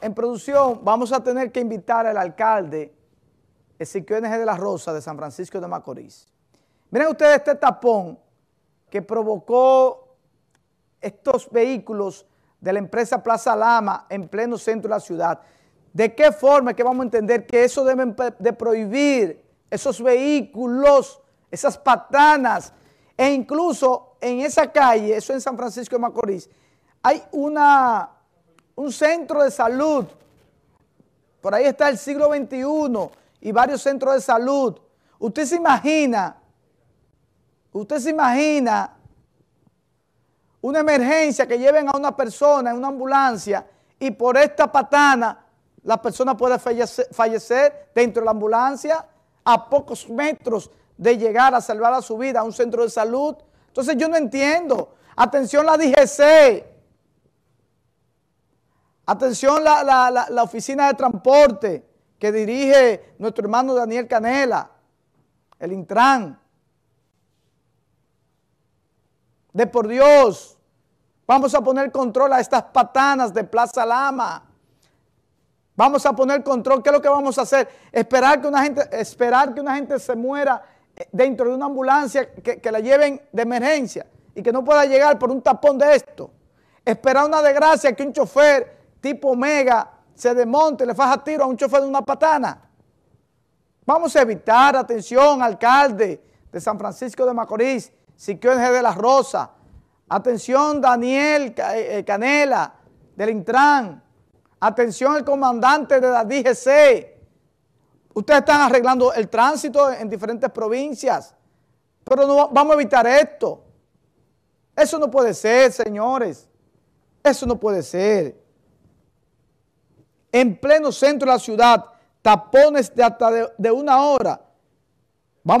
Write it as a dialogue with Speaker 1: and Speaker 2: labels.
Speaker 1: en producción vamos a tener que invitar al alcalde Ezequiel NG de la Rosa de San Francisco de Macorís. Miren ustedes este tapón que provocó estos vehículos de la empresa Plaza Lama en pleno centro de la ciudad. ¿De qué forma es que vamos a entender que eso deben de prohibir esos vehículos, esas patanas e incluso en esa calle, eso en San Francisco de Macorís, hay una un centro de salud. Por ahí está el siglo XXI y varios centros de salud. Usted se imagina, usted se imagina una emergencia que lleven a una persona en una ambulancia y por esta patana la persona puede fallecer, dentro de la ambulancia a pocos metros de llegar a salvar a su vida a un centro de salud. Entonces yo no entiendo. Atención la DGC Atención la, la, oficina de transporte que dirige nuestro hermano Daniel Canela, el Intran. De por Dios, vamos a poner control a estas patanas de Plaza Lama. Vamos a poner control. ¿Qué es lo que vamos a hacer? Esperar que una gente, esperar que una gente se muera eh, dentro de una ambulancia que, que la lleven de emergencia y que no pueda llegar por un tapón de esto. Esperar una desgracia que un chofer tipo Omega, se desmonte, le faja tiro a un chofer de una patana. Vamos a evitar, atención, alcalde de San Francisco de Macorís, Siquio de la Rosa, atención Daniel eh, eh, Canela, del Intran, atención el comandante de la DGC. Ustedes están arreglando el tránsito en diferentes provincias, pero no, vamos a evitar esto. Eso no puede ser, señores. Eso no puede ser en pleno centro de la ciudad, tapones de hasta de, de una hora